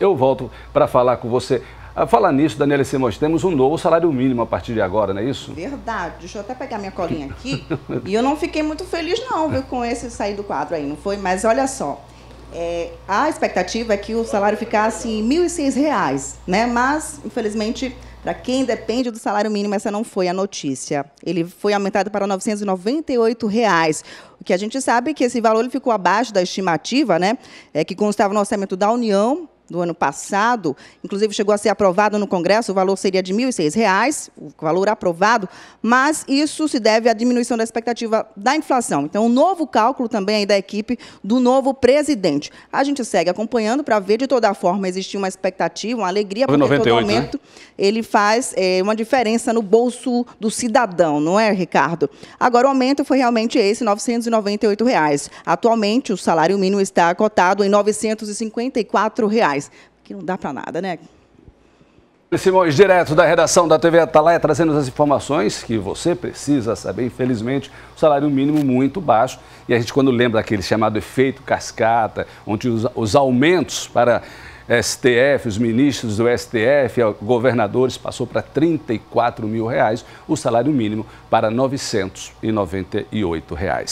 eu volto para falar com você. Ah, falar nisso, Daniela Simões, temos um novo salário mínimo a partir de agora, não é isso? Verdade. Deixa eu até pegar minha colinha aqui. e eu não fiquei muito feliz, não, viu, com esse sair do quadro aí, não foi? Mas olha só, é, a expectativa é que o salário ficasse em R$ 1.006, né? Mas, infelizmente, para quem depende do salário mínimo, essa não foi a notícia. Ele foi aumentado para R$ 998. Reais. O que a gente sabe é que esse valor ele ficou abaixo da estimativa, né? É, que constava no orçamento da União do ano passado, inclusive chegou a ser aprovado no Congresso, o valor seria de R$ 1.006, o valor aprovado, mas isso se deve à diminuição da expectativa da inflação. Então, um novo cálculo também aí da equipe do novo presidente. A gente segue acompanhando para ver, de toda forma, existir uma expectativa, uma alegria, porque 98, todo aumento né? ele faz é, uma diferença no bolso do cidadão, não é, Ricardo? Agora, o aumento foi realmente esse, R$ 998. Reais. Atualmente, o salário mínimo está cotado em R$ 954. Reais reais, que não dá para nada, né? Simões, direto da redação da TV Atalaia, trazendo as informações que você precisa saber. Infelizmente, o salário mínimo muito baixo. E a gente, quando lembra daquele chamado efeito cascata, onde os, os aumentos para STF, os ministros do STF, eh, governadores, passou para 34 mil reais, o salário mínimo para 998 reais.